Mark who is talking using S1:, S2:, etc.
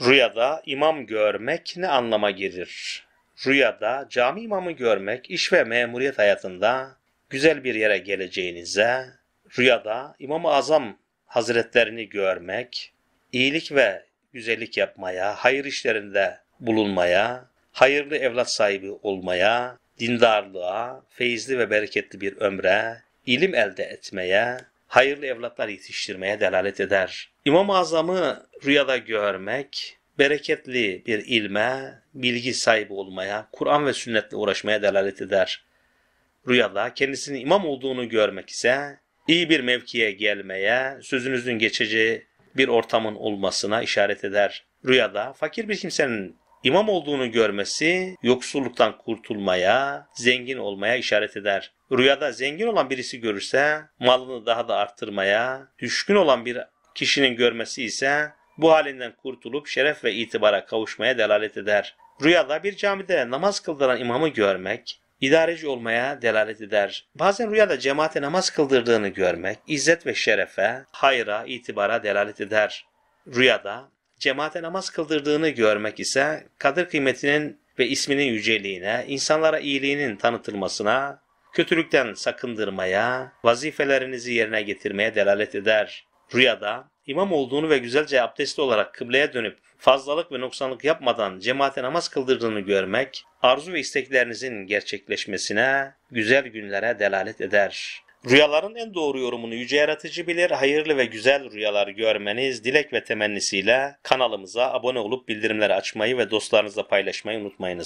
S1: Rüyada imam görmek ne anlama gelir? Rüyada cami imamı görmek iş ve memuriyet hayatında güzel bir yere geleceğinize, rüyada İmam-ı Azam Hazretlerini görmek, iyilik ve güzellik yapmaya, hayır işlerinde bulunmaya, hayırlı evlat sahibi olmaya, dindarlığa, feyizli ve bereketli bir ömre, ilim elde etmeye, hayırlı evlatlar yetiştirmeye delalet eder. İmam-ı Azam'ı rüyada görmek, bereketli bir ilme, bilgi sahibi olmaya, Kur'an ve sünnetle uğraşmaya delalet eder. Rüyada kendisinin imam olduğunu görmek ise, iyi bir mevkiye gelmeye, sözünüzün geçeceği bir ortamın olmasına işaret eder. Rüyada fakir bir kimsenin Imam olduğunu görmesi yoksulluktan kurtulmaya, zengin olmaya işaret eder. Rüyada zengin olan birisi görürse malını daha da arttırmaya, düşkün olan bir kişinin görmesi ise bu halinden kurtulup şeref ve itibara kavuşmaya delalet eder. Rüyada bir camide namaz kıldıran imamı görmek, idareci olmaya delalet eder. Bazen rüyada cemaate namaz kıldırdığını görmek, izzet ve şerefe, hayra, itibara delalet eder. Rüyada cemaate namaz kıldırdığını görmek ise kadir kıymetinin ve isminin yüceliğine, insanlara iyiliğinin tanıtılmasına, kötülükten sakındırmaya, vazifelerinizi yerine getirmeye delalet eder. Rüyada imam olduğunu ve güzelce abdestli olarak kıbleye dönüp fazlalık ve noksanlık yapmadan cemaate namaz kıldırdığını görmek, arzu ve isteklerinizin gerçekleşmesine, güzel günlere delalet eder. Rüyaların en doğru yorumunu Yüce Yaratıcı bilir. Hayırlı ve güzel rüyalar görmeniz dilek ve temennisiyle kanalımıza abone olup bildirimleri açmayı ve dostlarınızla paylaşmayı unutmayınız.